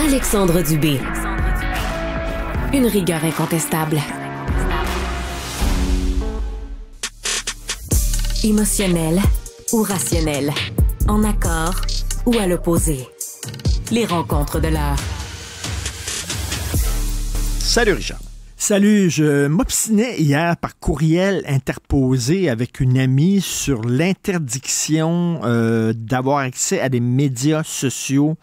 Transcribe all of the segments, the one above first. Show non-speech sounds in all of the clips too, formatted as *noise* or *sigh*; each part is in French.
Alexandre Dubé. Une rigueur incontestable. Émotionnel ou rationnel. En accord ou à l'opposé. Les rencontres de l'heure. Salut Richard. Salut, je m'obstinais hier par courriel interposé avec une amie sur l'interdiction euh, d'avoir accès à des médias sociaux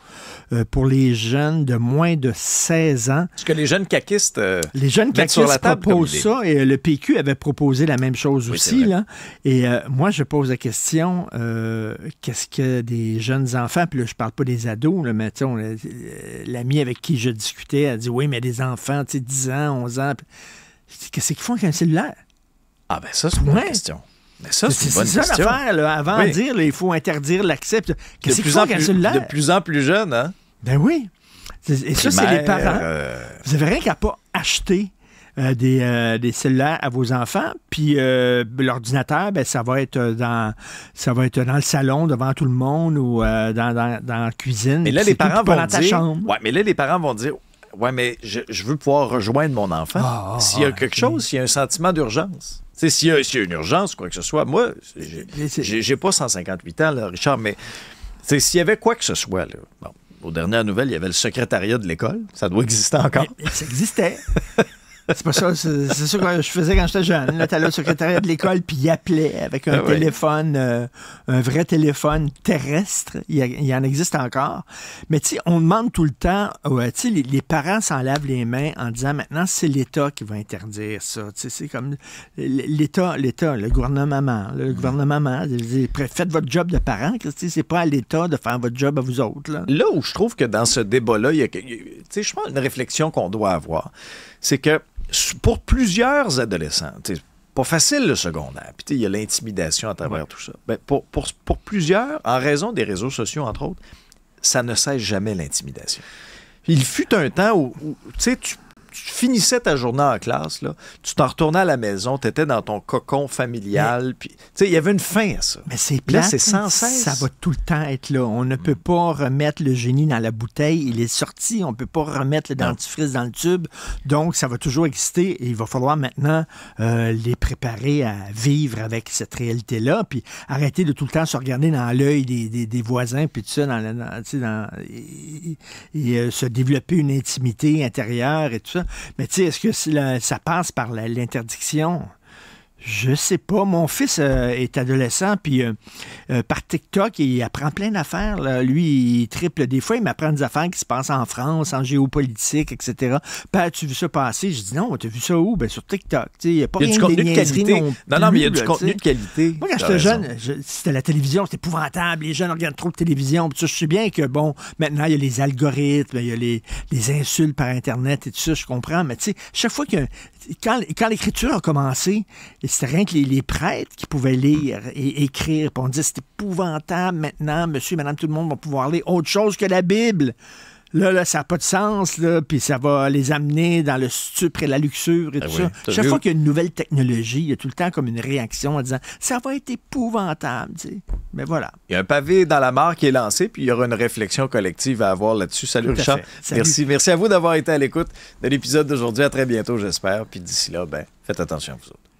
euh, pour les jeunes de moins de 16 ans. est Ce que les jeunes caquistes euh, les jeunes caquistes proposent ça et le PQ avait proposé la même chose aussi là. Et moi je pose la question qu'est-ce que des jeunes enfants puis là je parle pas des ados là, mais l'ami avec qui je discutais a dit oui mais des enfants, tu sais 10 ans, 11 ans Qu'est-ce qu'ils font avec un cellulaire? Ah, ben ça, c'est une bonne question. Mais ça, c'est une bonne ça question. Avant de dire, il faut interdire l'accès. Qu'est-ce qu'ils font avec un cellulaire? De plus en plus jeune, hein? Ben oui. Et ça, c'est les parents. Euh, Vous n'avez rien qu'à pas acheter euh, des, euh, des, cellulaires à vos enfants. Puis l'ordinateur, ben, ça va être dans ça va être dans le salon devant tout le monde ou dans, dans, la cuisine. Mais là, les parents vont dire. Ouais, mais là, les parents vont dire oui, mais je, veux pouvoir rejoindre mon enfant. Ah, ah, s'il y a ah, quelque chose, s'il y a un sentiment d'urgence. S'il y, a une urgence, quoi que ce soit, moi, j'ai pas 158 ans, là, Richard, mais s'il y avait quoi que ce soit, bon, aux dernières nouvelles, il y avait le secrétariat de l'école. Ça doit exister encore. ça existait. *laughs* C'est pas ça. C'est ça que je faisais quand j'étais jeune. Là, le au secrétariat de l'école, puis il appelait avec un ah téléphone, euh, un vrai téléphone terrestre. Il, en existe encore. Mais tu on demande tout le temps, tu les, parents s'en lavent les mains en disant maintenant, c'est l'État qui va interdire ça. c'est comme l'État, l'État, le gouvernement, le mm. gouvernement, faites votre job de parent. C'est pas à l'État de faire votre job à vous autres. Là, où je trouve que dans ce débat-là, il y a, tu sais, je une réflexion qu'on doit avoir, c'est que pour plusieurs adolescents, pas facile le secondaire. Puis il y a l'intimidation à travers tout ça. Ben, pour, pour, plusieurs, en raison des réseaux sociaux, entre autres, ça ne cesse jamais l'intimidation. Il fut un temps où, où tu tu finissais ta journée en classe, là, tu t'en retournais à la maison, tu étais dans ton cocon familial. Puis, il y avait une fin à ça. Mais c'est Là, c'est sans Ça va tout le temps être là. On ne peut pas remettre le génie dans la bouteille. Il est sorti. On ne peut pas remettre le dentifrice dans le tube. Donc, ça va toujours exister. Et il va falloir maintenant euh, les préparer à vivre avec cette réalité-là. Puis, arrêter de tout le temps se regarder dans l'œil des, voisins. Puis, tout ça, dans, la, et, euh, se développer une intimité intérieure et tout ça. Mais tu sais, est-ce que ça passe par l'interdiction? Je sais pas. Mon fils euh, est adolescent, puis euh, euh, par TikTok, il apprend plein d'affaires. Lui, il triple. Des fois, il m'apprend des affaires qui se passent en France, en géopolitique, etc. tu as-tu vu ça passer? Je dis non, t'as vu ça où? Ben, sur TikTok. Il n'y a pas y a rien du contenu de qualité. Non, non, mais il y a du contenu de qualité. Moi, quand j'étais jeune, c'était la télévision, c'était épouvantable. Les jeunes regardent trop de télévision. je sais bien que, bon, maintenant, il y a les algorithmes, il y a les, les, insultes par Internet et tout ça, je comprends. Mais tu sais, chaque fois qu'il y a quand, l'écriture a commencé, c'était rien que les, prêtres qui pouvaient lire et écrire. Puis on disait, c'est épouvantable maintenant, monsieur, madame, tout le monde va pouvoir lire autre chose que la Bible là, là ça n'a pas de sens, là, puis ça va les amener dans le stupre et la luxure et ben tout ça. Chaque fois qu'il y a une nouvelle technologie, il y a tout le temps comme une réaction en disant ça va être épouvantable. Mais voilà. Il y a un pavé dans la mare qui est lancé, puis il y aura une réflexion collective à avoir là-dessus. Salut Richard. Merci. Merci à vous d'avoir été à l'écoute de l'épisode d'aujourd'hui. À très bientôt, j'espère. Puis d'ici là, ben, faites attention à vous autres.